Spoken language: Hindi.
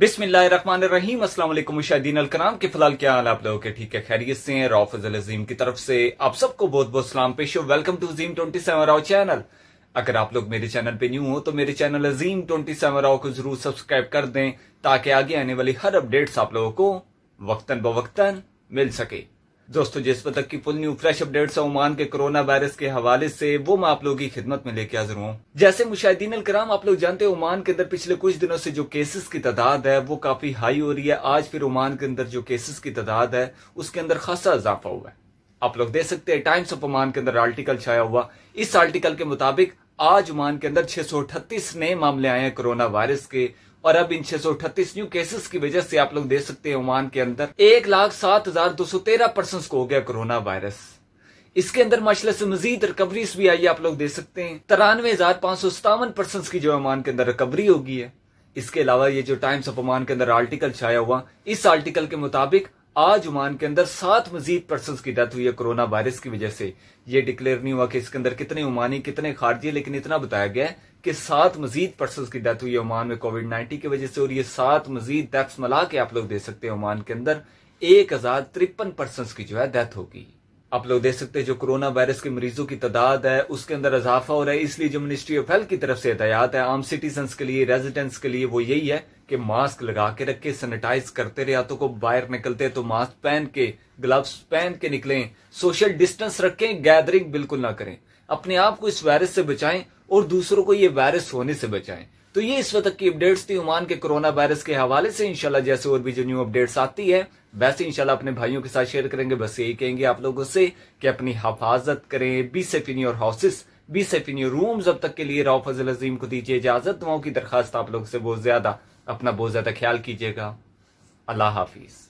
बिस्मिल्लाम मुशाहिदीन मुशादीन अलकराम के फिलहाल क्या हाल आप लोगों के ठीक है खैरियत से हैं रॉफ अजल अजीम की तरफ से आप सबको बहुत बहुत सलाम पेश हो welcome to Azeem twenty seven Rao channel अगर आप लोग मेरे चैनल पे न्यू हो तो मेरे channel Azeem twenty seven Rao को जरूर सब्सक्राइब कर दें ताकि आगे आने वाली हर अपडेट्स आप लोगों को वक्तन बवक्तन मिल सके दोस्तों जिस तक की full new fresh updates Oman के कोरोना वायरस के हवाले से वो मैं आप लोगों की खिदमत में लेके हाजिर हूँ जैसे मुशाहिदीन कराम आप लोग जानते हैं ओमान के अंदर पिछले कुछ दिनों से जो केसेस की तादाद है वो काफी हाई हो रही है आज फिर ओमान के अंदर जो केसेस की तादाद है उसके अंदर खासा इजाफा हुआ है आप लोग देख सकते हैं टाइम्स ऑफ ओमान के अंदर आर्टिकल छाया हुआ इस आर्टिकल के मुताबिक आज ओमान के अंदर छह नए मामले आए हैं कोरोना वायरस के और अब इन छह न्यू केसेस की वजह से आप लोग देख सकते हैं ओमान के अंदर एक लाख सात हजार दो सौ तेरह पर्सन को हो गया कोरोना वायरस इसके अंदर माशाला से मजीद रिकवरीज भी आई आप लोग देख सकते हैं तिरानवे हजार पांच सौ सतावन पर्सन की जो ओमान के अंदर रिकवरी होगी है इसके अलावा ये जो टाइम्स ऑफ ओमान के अंदर आर्टिकल छाया हुआ इस आर्टिकल के मुताबिक आज ओमान के अंदर सात मजीद पर्सन की डेथ हुई है कोरोना वायरस की वजह से ये डिक्लेयर नहीं हुआ कि इसके अंदर कितने ओमानी कितने खारजी लेकिन इतना बताया गया है कि सात मजीद पर्सन की डेथ हुई है ओमान में कोविड नाइन्टीन की वजह से और ये सात मजीद डेथ्स मिला के आप लोग दे सकते हैं ओमान के अंदर एक हजार तिरपन पर्सन की जो है डेथ होगी आप लोग देख सकते हैं जो कोरोना वायरस के मरीजों की तादाद है उसके अंदर इजाफा हो रहा है इसलिए जो मिनिस्ट्री ऑफ हेल्थ की तरफ से हदायत है आम सिटीजन के लिए रेजिडेंट्स के लिए वो यही है कि मास्क लगा के रखे सैनिटाइज करते रहे हाथों को बाहर निकलते तो मास्क पहन के ग्लव्स पहन के निकलें सोशल डिस्टेंस रखें गैदरिंग बिल्कुल ना करें अपने आप को इस वायरस से बचाएं और दूसरों को ये वायरस होने से बचाएं तो ये इस वक्त की अपडेट्स थी उमान के कोरोना वायरस के हवाले से इंशाल्लाह जैसे और भी जो न्यू अपडेट्स आती है वैसे इंशाल्लाह अपने भाइयों के साथ शेयर करेंगे बस यही कहेंगे आप लोगों से कि अपनी हिफाजत करें be safe in your houses be safe in your rooms अब तक के लिए राव फजल अजीम को दीजिए इजाजत दुआओं की दरखास्त आप लोगों से बहुत ज्यादा अपना बहुत ज्यादा ख्याल कीजिएगा अल्लाह हाफिज़